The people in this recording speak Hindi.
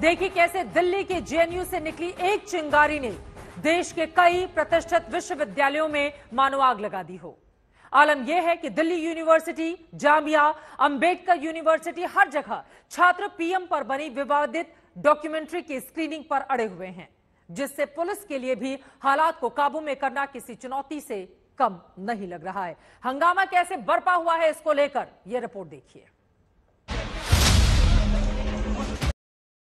देखिए कैसे दिल्ली के जेएनयू से निकली एक चिंगारी ने देश के कई प्रतिष्ठित विश्वविद्यालयों में मानो आग लगा दी हो आलम यह है कि दिल्ली यूनिवर्सिटी जामिया अंबेडकर यूनिवर्सिटी हर जगह छात्र पीएम पर बनी विवादित डॉक्यूमेंट्री की स्क्रीनिंग पर अड़े हुए हैं जिससे पुलिस के लिए भी हालात को काबू में करना किसी चुनौती से कम नहीं लग रहा है हंगामा कैसे बरपा हुआ है इसको लेकर यह रिपोर्ट देखिए